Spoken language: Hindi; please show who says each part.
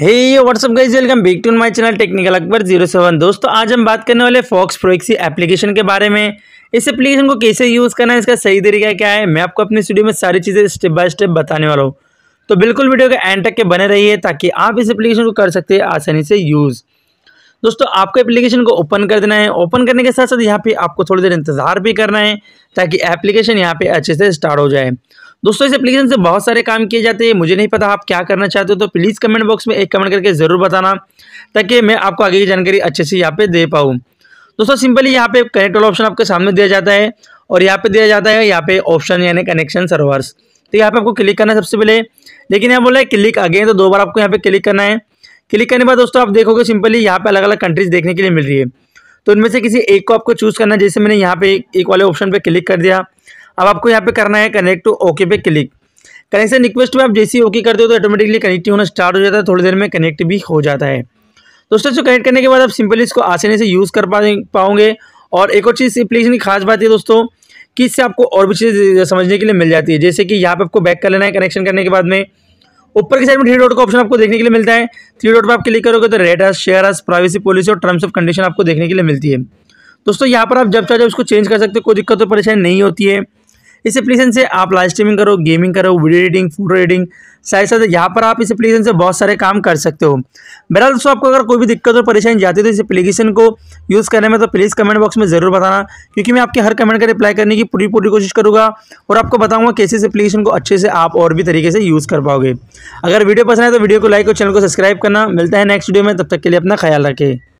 Speaker 1: hey what's up guys welcome back to my channel technical Akbar zero seven दोस्तों आज हम बात करने वाले फॉक्स प्रोक्सी एप्लीकेशन के बारे में इस एप्लीकेशन को कैसे यूज़ करना है इसका सही तरीका क्या है मैं आपको अपनी स्टूडियो में सारी चीज़ें स्टेप बाय स्टेप बताने वाला हूँ तो बिल्कुल वीडियो के एंड तक के बने रही ताकि आप इस एप्लीकेशन को कर सकते हैं आसानी से यूज़ दोस्तों आपको एप्लीकेशन को ओपन कर देना है ओपन करने के साथ साथ यहाँ पे आपको थोड़ी देर इंतजार भी करना है ताकि एप्लीकेशन यहाँ पे अच्छे से स्टार्ट हो जाए दोस्तों इस एप्लीकेशन से बहुत सारे काम किए जाते हैं मुझे नहीं पता आप क्या करना चाहते हो तो प्लीज़ कमेंट बॉक्स में एक कमेंट करके ज़रूर बताना ताकि मैं आपको आगे की जानकारी अच्छे से यहाँ पे दे पाऊँ दोस्तों सिंपली यहाँ पे कनेक्ट वाला ऑप्शन आपके सामने दिया जाता है और यहाँ पे दिया जाता है यहाँ पे ऑप्शन यानी कनेक्शन सर्वर्स तो यहाँ पे आपको क्लिक करना है सबसे पहले लेकिन यहाँ बोला है क्लिक अगेन तो दो बार आपको यहाँ पे क्लिक करना है क्लिक करने के बाद दोस्तों आप देखोगे सिंपली यहाँ पे अलग अलग कंट्रीज देखने के लिए मिल रही है तो उनमें से किसी एक को आपको चूज़ करना है जैसे मैंने यहाँ पे एक वाले ऑप्शन पे क्लिक कर दिया अब आपको यहाँ पे करना है कनेक्ट टू ओके पे क्लिक कनेक्शन रिक्वेस्ट में आप जैसे ही ओके करते हो तो ऑटोमेटिकली कनेक्ट होना स्टार्ट हो जाता है थोड़ी देर में कनेक्ट भी हो जाता है दोस्तों इसको कनेक्ट करने के बाद आप सिंपली इसको आसानी से यूज़ कर पाओगे और एक और चीज़ एप्लीकेशन की खास बात है दोस्तों कि इससे आपको और भी चीज़ें समझने के लिए मिल जाती है जैसे कि यहाँ पर आपको बैक कर लेना है कनेक्शन करने के बाद में ऊपर की साइड में थ्री डॉट का ऑप्शन आपको देखने के लिए मिलता है थ्री डॉट पर आप क्लिक करोगे तो रेड हस शेयर एस प्राइवेसी पॉलिसी और टर्म्स ऑफ कंडीशन आपको देखने के लिए मिलती है दोस्तों यहाँ पर आप जब चाहे उसको चेंज कर सकते हो कोई दिक्कत और परेशानी नहीं होती है इस एप्लीकेशन से आप लाइव स्ट्रीमिंग करो गेमिंग करो वीडियो एडिटिंग फोटो एडिटिंग साथ साथ यहाँ पर आप इस एप्लीकेशन से बहुत सारे काम कर सकते हो बहरहाल दोस्तों आपको अगर कोई भी दिक्कत और परेशानी जाती है तो इस एप्लीकेशन को यूज़ करने में तो प्लीज़ कमेंट बॉक्स में ज़रूर बताना क्योंकि मैं आपके हर कमेंट का रिप्लाई करने की पूरी पूरी कोशिश करूँगा और आपको बताऊँगा कैसे इस एप्लीकेशन को अच्छे से आप और भी तरीके से यूज़ कर पाओगे अगर वीडियो पसंद है तो वीडियो को लाइक और चैनल को सब्सक्राइब करना मिलता है नेक्स्ट वीडियो में तब तक के लिए अपना ख्याल रखें